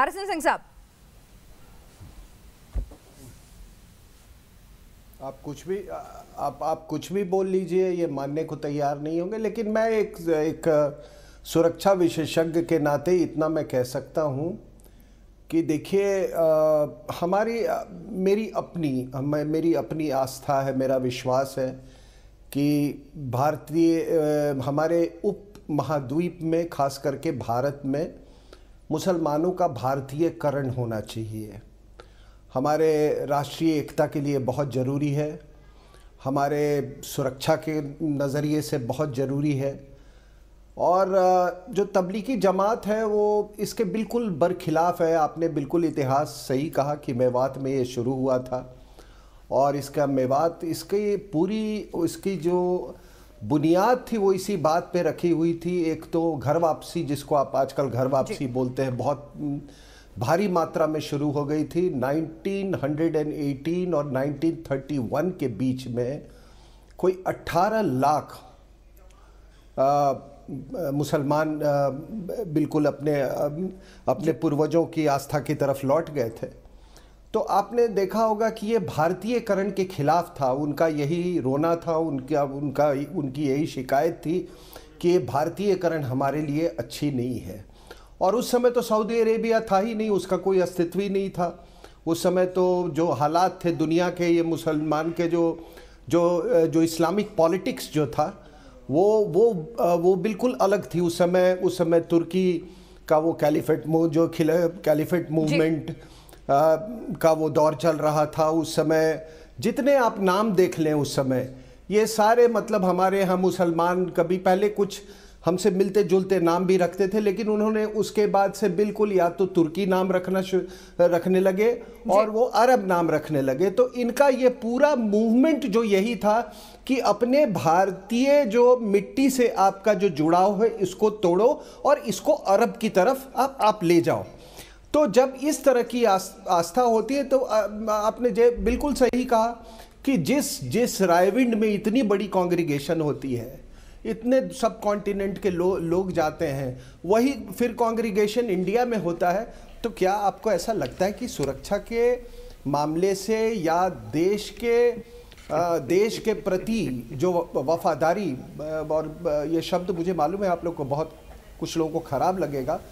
आरसन सिंह साहब आप कुछ भी आप आप कुछ भी बोल लीजिए ये मानने को तैयार नहीं होंगे लेकिन मैं एक एक सुरक्षा विशेषज्ञ के नाते इतना मैं कह सकता हूँ कि देखिए हमारी मेरी अपनी मेरी अपनी आस्था है मेरा विश्वास है कि भारतीय हमारे उप महाद्वीप में खास करके भारत में मुसलमानों का भारतीयकरण होना चाहिए हमारे राष्ट्रीय एकता के लिए बहुत ज़रूरी है हमारे सुरक्षा के नज़रिए से बहुत ज़रूरी है और जो तबलीगी जमात है वो इसके बिल्कुल बरखिलाफ़ है आपने बिल्कुल इतिहास सही कहा कि मेवात में ये शुरू हुआ था और इसका मेवात इसकी पूरी इसकी जो बुनियाद थी वो इसी बात पे रखी हुई थी एक तो घर वापसी जिसको आप आजकल घर वापसी बोलते हैं बहुत भारी मात्रा में शुरू हो गई थी 1918 और 1931 के बीच में कोई 18 लाख मुसलमान बिल्कुल अपने अपने पूर्वजों की आस्था की तरफ लौट गए थे तो आपने देखा होगा कि ये भारतीयकरण के खिलाफ था उनका यही रोना था उनका उनका उनकी यही शिकायत थी कि ये भारतीयकरण हमारे लिए अच्छी नहीं है और उस समय तो सऊदी अरेबिया था ही नहीं उसका कोई अस्तित्व ही नहीं था उस समय तो जो हालात थे दुनिया के ये मुसलमान के जो जो जो इस्लामिक पॉलिटिक्स जो था वो वो वो बिल्कुल अलग थी उस समय उस समय तुर्की का वो कैलिफेट मूव जो खिला कैलिफेट मूवमेंट का वो दौर चल रहा था उस समय जितने आप नाम देख लें उस समय ये सारे मतलब हमारे यहाँ मुसलमान कभी पहले कुछ हमसे मिलते जुलते नाम भी रखते थे लेकिन उन्होंने उसके बाद से बिल्कुल या तो तुर्की नाम रखना रखने लगे और वो अरब नाम रखने लगे तो इनका ये पूरा मूवमेंट जो यही था कि अपने भारतीय जो मिट्टी से आपका जो जुड़ाव है इसको तोड़ो और इसको अरब की तरफ आप आप ले जाओ तो जब इस तरह की आस्था होती है तो आपने जे बिल्कुल सही कहा कि जिस जिस रायविंड में इतनी बड़ी कांग्रीगेशन होती है इतने सब कॉन्टिनेंट के लो, लोग जाते हैं वही फिर कांग्रीगेशन इंडिया में होता है तो क्या आपको ऐसा लगता है कि सुरक्षा के मामले से या देश के आ, देश के प्रति जो वफादारी और ये शब्द मुझे मालूम है आप लोग को बहुत कुछ लोगों को ख़राब लगेगा